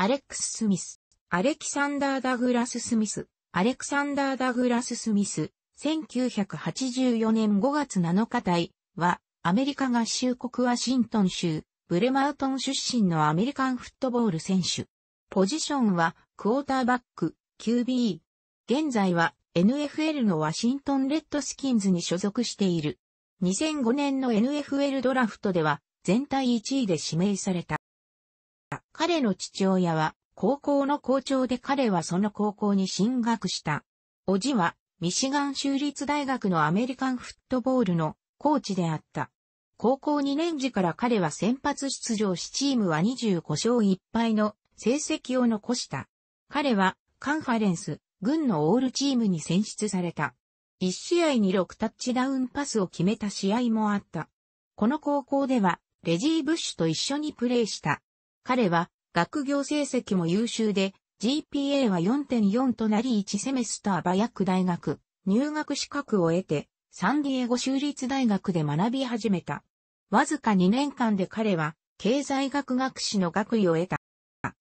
アレックス・スミス、アレキサンダー・ダグラス・スミス、アレクサンダー・ダグラス・スミス、1984年5月7日台は、アメリカ合衆国ワシントン州、ブレマートン出身のアメリカンフットボール選手。ポジションは、クォーターバック、QB。現在は、NFL のワシントンレッドスキンズに所属している。2005年の NFL ドラフトでは、全体1位で指名された。彼の父親は高校の校長で彼はその高校に進学した。おじはミシガン州立大学のアメリカンフットボールのコーチであった。高校2年時から彼は先発出場しチームは25勝1敗の成績を残した。彼はカンファレンス、軍のオールチームに選出された。1試合に6タッチダウンパスを決めた試合もあった。この高校ではレジー・ブッシュと一緒にプレーした彼は学業成績も優秀で、GPA は4.4となり1セメスターバヤック大学入学資格を得て、サンディエゴ州立大学で学び始めた。わずか2年間で彼は経済学学士の学位を得た。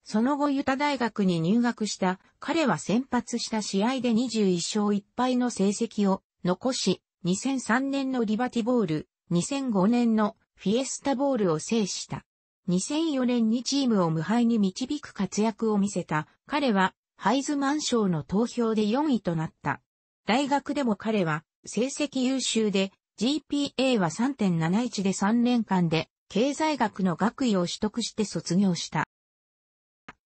その後ユタ大学に入学した彼は先発した試合で21勝1敗の成績を残し、2003年のリバティボール、2005年のフィエスタボールを制した。2004年にチームを無敗に導く活躍を見せた。彼はハイズマン賞の投票で4位となった。大学でも彼は成績優秀で GPA は3.71で3年間で経済学の学位を取得して卒業した。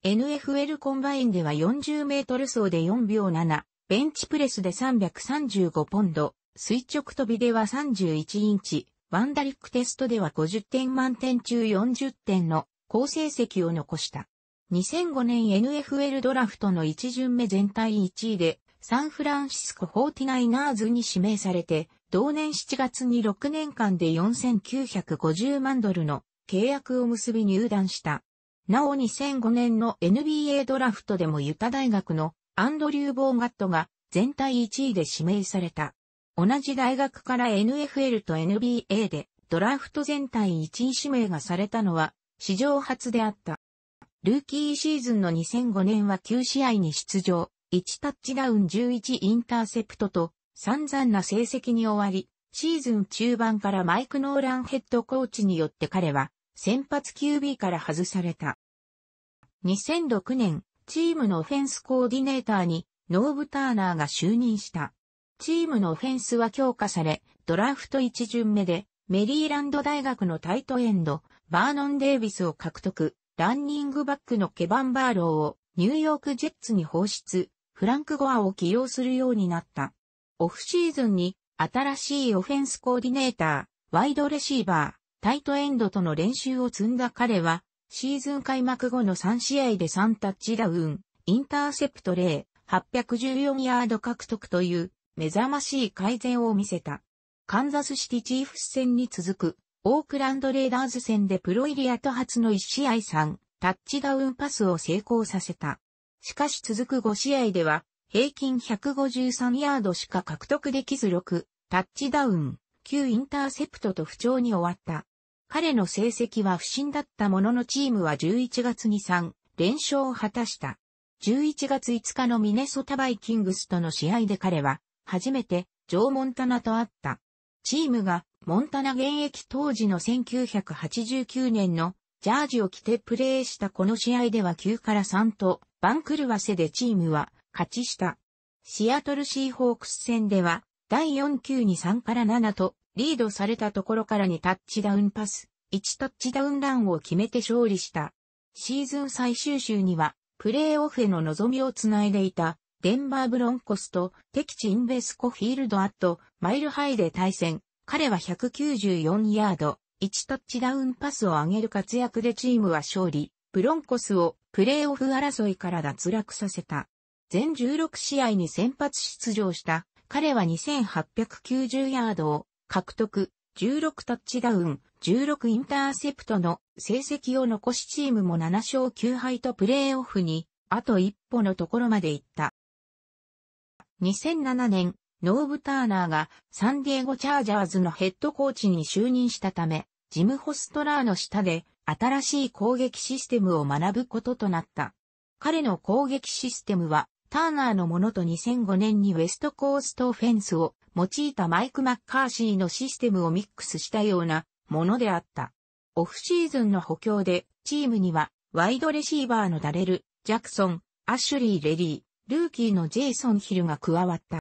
NFL コンバインでは40メートル走で4秒7、ベンチプレスで335ポンド、垂直飛びでは31インチ、ワンダリックテストでは50点満点中40点の好成績を残した。2005年 NFL ドラフトの1巡目全体1位で、サンフランシスコ 49ers に指名されて、同年7月に6年間で4950万ドルの契約を結び入団した。なお2005年の NBA ドラフトでもユタ大学のアンドリュー・ボーガットが全体1位で指名された。同じ大学から NFL と NBA でドラフト全体1位指名がされたのは史上初であった。ルーキーシーズンの2005年は9試合に出場、1タッチダウン11インターセプトと散々な成績に終わり、シーズン中盤からマイク・ノーランヘッドコーチによって彼は先発 QB から外された。2006年、チームのオフェンスコーディネーターにノーブ・ターナーが就任した。チームのオフェンスは強化され、ドラフト1巡目で、メリーランド大学のタイトエンド、バーノン・デイビスを獲得、ランニングバックのケバン・バーローをニューヨーク・ジェッツに放出、フランク・ゴアを起用するようになった。オフシーズンに新しいオフェンスコーディネーター、ワイドレシーバー、タイトエンドとの練習を積んだ彼は、シーズン開幕後の3試合で3タッチダウン、インターセプト0、814ヤード獲得という目覚ましい改善を見せた。カンザスシティチーフス戦に続く、オークランドレーダーズ戦でプロイリアと初の1試合3、タッチダウンパスを成功させた。しかし続く5試合では、平均153ヤードしか獲得できず6、タッチダウン、9インターセプトと不調に終わった。彼の成績は不振だったもののチームは11月に3連勝を果たした。11月5日のミネソタバイキングスとの試合で彼は初めてジョー・モンタナと会った。チームがモンタナ現役当時の1989年のジャージを着てプレーしたこの試合では9から3と番狂わせでチームは勝ちした。シアトルシーホークス戦では第4球に3から7とリードされたところから2タッチダウンパス、1タッチダウンランを決めて勝利した。シーズン最終週にはプレーオフへの望みをつないでいたデンバーブロンコスと敵地インベスコフィールドアットマイルハイで対戦。彼は194ヤード、1タッチダウンパスを上げる活躍でチームは勝利、ブロンコスをプレーオフ争いから脱落させた。全16試合に先発出場した彼は2890ヤードを獲得、16タッチダウン、16インターセプトの成績を残しチームも7勝9敗とプレーオフにあと一歩のところまで行った。2007年、ノーブ・ターナーがサンディエゴ・チャージャーズのヘッドコーチに就任したため、ジム・ホストラーの下で新しい攻撃システムを学ぶこととなった。彼の攻撃システムは、ターナーのものと2005年にウェストコーストフェンスを用いたマイク・マッカーシーのシステムをミックスしたようなものであった。オフシーズンの補強でチームにはワイドレシーバーのダレル、ジャクソン、アッシュリー・レリルーキーのジェイソン・ヒルが加わった。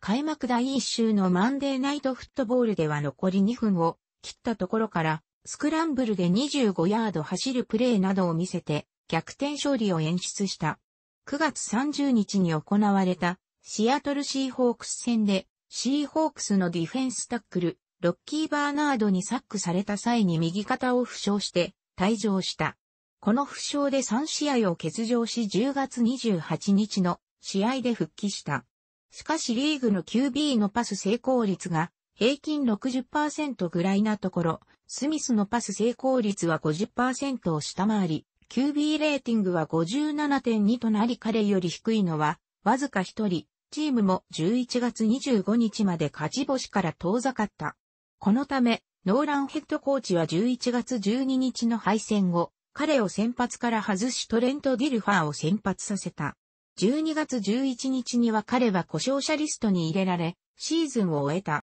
開幕第1週のマンデーナイトフットボールでは残り2分を切ったところから、スクランブルで25ヤード走るプレーなどを見せて、逆転勝利を演出した。9月30日に行われた、シアトルシーホークス戦で、シーホークスのディフェンスタックル、ロッキー・バーナードにサックされた際に右肩を負傷して退場した。この負傷で3試合を欠場し10月28日の試合で復帰した。しかしリーグの QB のパス成功率が平均60%ぐらいなところ、スミスのパス成功率は50%を下回り、QB レーティングは57.2となり彼より低いのは、わずか1人、チームも11月25日まで勝ち星から遠ざかった。このため、ノーランヘッドコーチは11月12日の敗戦後、彼を先発から外しトレント・ディルファーを先発させた。12月11日には彼は故障者リストに入れられ、シーズンを終えた。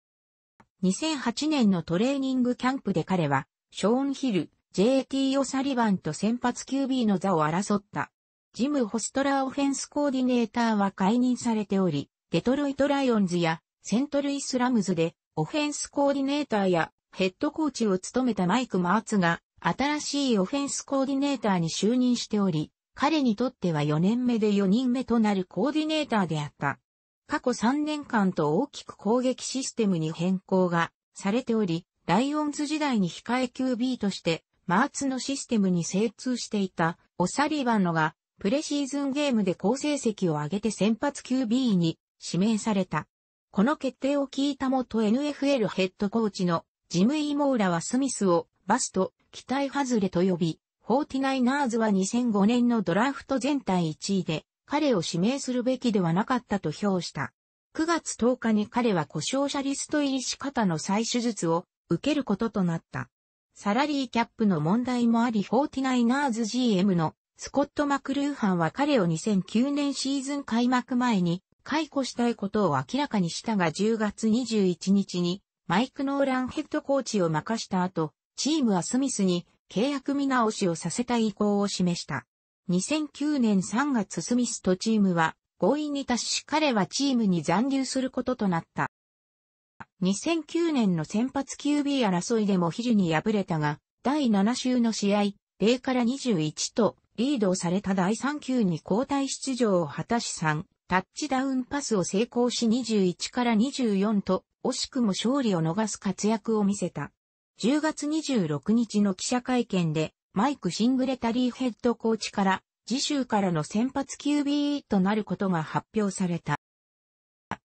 2008年のトレーニングキャンプで彼は、ショーン・ヒル、JT・ オサリバンと先発 QB の座を争った。ジム・ホストラー・オフェンスコーディネーターは解任されており、デトロイト・ライオンズやセントルイス・ラムズでオフェンスコーディネーターやヘッドコーチを務めたマイク・マーツが新しいオフェンスコーディネーターに就任しており、彼にとっては4年目で4人目となるコーディネーターであった。過去3年間と大きく攻撃システムに変更がされており、ライオンズ時代に控え QB としてマーツのシステムに精通していたオサリバンのがプレシーズンゲームで好成績を上げて先発 QB に指名された。この決定を聞いた元 NFL ヘッドコーチのジム・イモーラはスミスをバスト、期待外れと呼び、フォーティナイナーズは2005年のドラフト全体1位で、彼を指名するべきではなかったと評した。9月10日に彼は故障者リスト入りし方の再手術を受けることとなった。サラリーキャップの問題もあり、フォーティナイナーズ GM のスコット・マクルーハンは彼を2009年シーズン開幕前に解雇したいことを明らかにしたが10月21日にマイク・ノーランヘッドコーチを任した後、チームはスミスに契約見直しをさせた意向を示した。2009年3月スミスとチームは合意に達し彼はチームに残留することとなった。2009年の先発 QB 争いでもヒルに敗れたが、第7週の試合、0から21とリードをされた第3球に交代出場を果たし3、タッチダウンパスを成功し21から24と、惜しくも勝利を逃す活躍を見せた。10月26日の記者会見で、マイク・シングレタリーヘッドコーチから、次週からの先発 q b となることが発表された。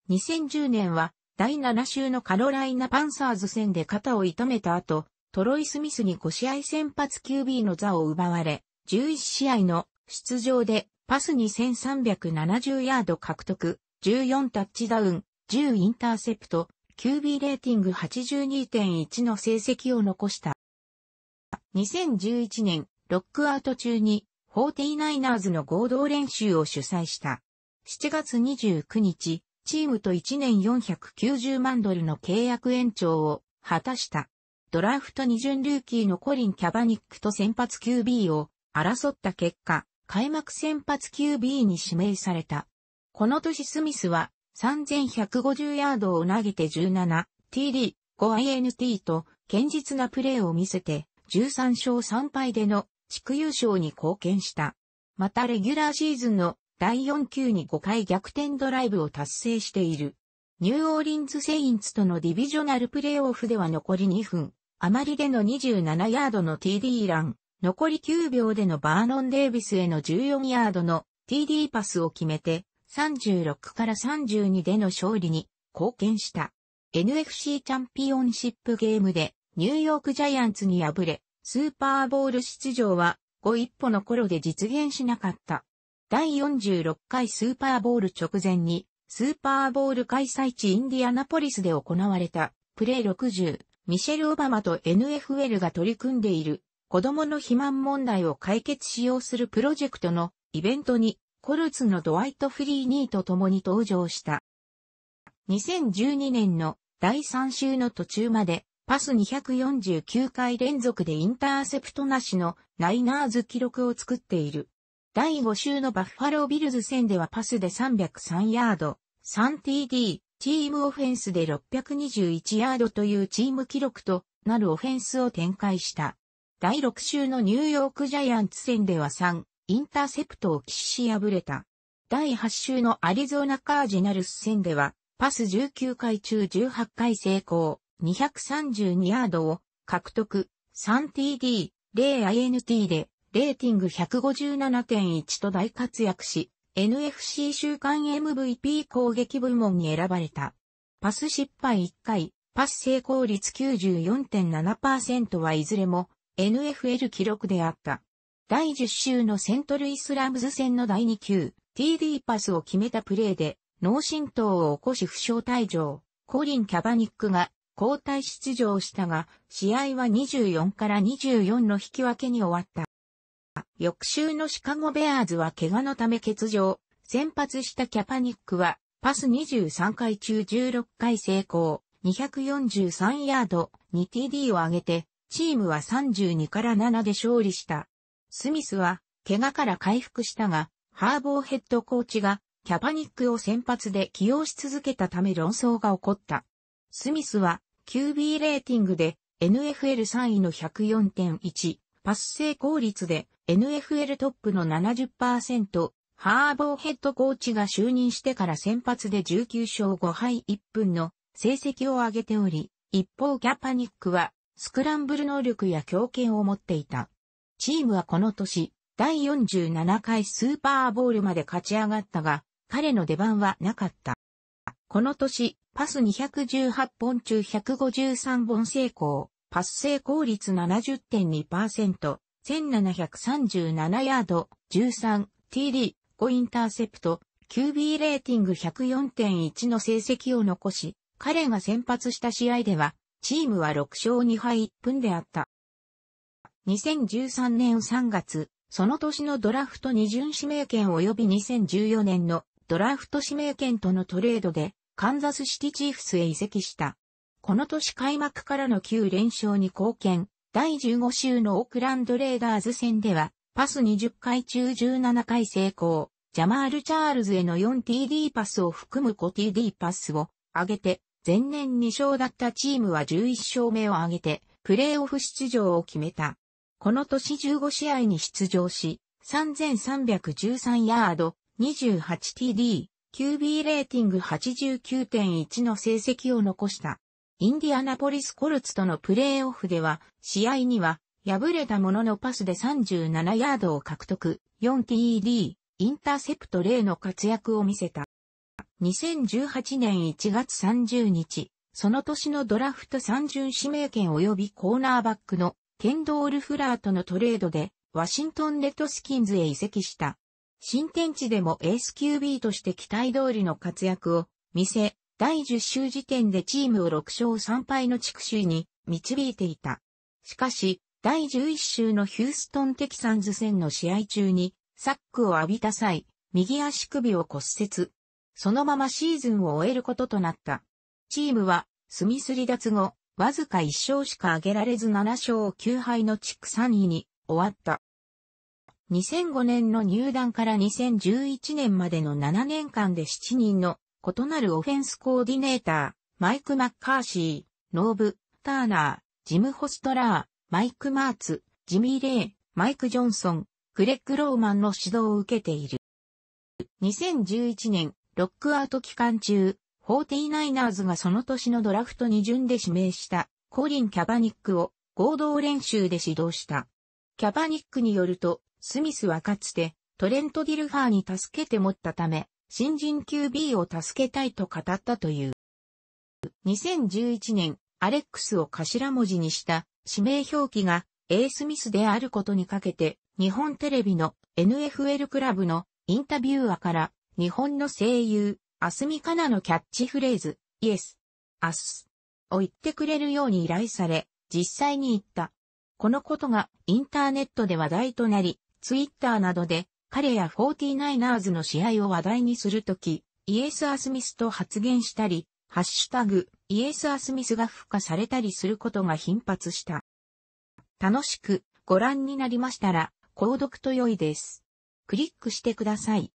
2010年は、第7週のカロライナ・パンサーズ戦で肩を痛めた後、トロイ・スミスに5試合先発 QB の座を奪われ、11試合の出場でパス2370ヤード獲得、14タッチダウン、10インターセプト、QB レーティング82.1の成績を残した。2011年、ロックアウト中に、49ers の合同練習を主催した。7月29日、チームと1年490万ドルの契約延長を果たした。ドラフト2巡ルーキーのコリン・キャバニックと先発 QB を争った結果、開幕先発 QB に指名された。この年スミスは3150ヤードを投げて 17TD、5INT と、堅実なプレーを見せて、13勝3敗での地区優勝に貢献した。またレギュラーシーズンの第4級に5回逆転ドライブを達成している。ニューオーリンズ・セインツとのディビジョナルプレーオフでは残り2分、余りでの27ヤードの TD ラン、残り9秒でのバーノン・デイビスへの14ヤードの TD パスを決めて、36から32での勝利に貢献した。NFC チャンピオンシップゲームでニューヨークジャイアンツに敗れ、スーパーボール出場は5一歩の頃で実現しなかった。第46回スーパーボール直前に、スーパーボール開催地インディアナポリスで行われた、プレイ60、ミシェル・オバマと NFL が取り組んでいる、子供の肥満問題を解決しようするプロジェクトのイベントにコルツのドワイト・フリーニーと共に登場した。2012年の第3週の途中までパス249回連続でインターセプトなしのライナーズ記録を作っている。第5週のバッファロービルズ戦ではパスで303ヤード、3TD、チームオフェンスで621ヤードというチーム記録となるオフェンスを展開した。第6週のニューヨークジャイアンツ戦では3、インターセプトを喫し破れた。第8週のアリゾナカージナルス戦では、パス19回中18回成功、232ヤードを獲得、3TD、0INT で、レーティング157.1と大活躍し、NFC 週間 MVP 攻撃部門に選ばれた。パス失敗1回、パス成功率94.7%はいずれも NFL 記録であった。第10週のセントルイスラムズ戦の第2球、TD パスを決めたプレーで、脳震盪を起こし負傷退場、コリン・キャバニックが交代出場したが、試合は24から24の引き分けに終わった。翌週のシカゴベアーズは怪我のため欠場、先発したキャパニックは、パス23回中16回成功、243ヤード、に t d を上げて、チームは32から7で勝利した。スミスは、怪我から回復したが、ハーボーヘッドコーチが、キャパニックを先発で起用し続けたため論争が起こった。スミスは、QB レーティングで、NFL3 位の104.1、パス成功率で、NFL トップの70%、ハーボーヘッドコーチが就任してから先発で19勝5敗1分の成績を上げており、一方キャパニックはスクランブル能力や強権を持っていた。チームはこの年、第47回スーパーボールまで勝ち上がったが、彼の出番はなかった。この年、パス218本中153本成功、パス成功率70.2%、1737ヤード、13TD、5インターセプト、QB レーティング104.1の成績を残し、彼が先発した試合では、チームは6勝2敗1分であった。2013年3月、その年のドラフト二巡指名権及び2014年のドラフト指名権とのトレードで、カンザスシティチーフスへ移籍した。この年開幕からの9連勝に貢献、第15週のオークランドレーダーズ戦では、パス20回中17回成功、ジャマール・チャールズへの 4TD パスを含む 5TD パスを上げて、前年2勝だったチームは11勝目を上げて、プレーオフ出場を決めた。この年15試合に出場し、3313ヤード、28TD、QB レーティング89.1の成績を残した。インディアナポリスコルツとのプレーオフでは、試合には、敗れたもののパスで37ヤードを獲得、4TD、インターセプト0の活躍を見せた。2018年1月30日、その年のドラフト30指名権及びコーナーバックのケンドール・フラーとのトレードで、ワシントン・レッドスキンズへ移籍した。新天地でもエース QB として期待通りの活躍を見せ、第10週時点でチームを6勝3敗の地区首位に導いていた。しかし、第11週のヒューストン・テキサンズ戦の試合中に、サックを浴びた際、右足首を骨折。そのままシーズンを終えることとなった。チームは、スミス離脱後、わずか1勝しか挙げられず7勝9敗の地区3位に終わった。2005年の入団から2011年までの7年間で7人の異なるオフェンスコーディネーター、マイク・マッカーシー、ノーブ、ターナー、ジム・ホストラー、マイク・マーツ、ジミー・レイ、マイク・ジョンソン、グレッグ・ローマンの指導を受けている。2011年、ロックアウト期間中、49ers がその年のドラフト2巡で指名したコリン・キャバニックを合同練習で指導した。キャバニックによると、スミスはかつてトレント・ディルファーに助けて持ったため、新人 QB を助けたいと語ったという。2011年、アレックスを頭文字にした指名表記が A スミスであることにかけて、日本テレビの NFL クラブのインタビューアから日本の声優、アスミカナのキャッチフレーズ、イエス、アスを言ってくれるように依頼され、実際に言った。このことがインターネットで話題となり、ツイッターなどで彼や 49ers の試合を話題にするとき、イエス・アスミスと発言したり、ハッシュタグ、イエス・アスミスが付加されたりすることが頻発した。楽しくご覧になりましたら、購読と良いです。クリックしてください。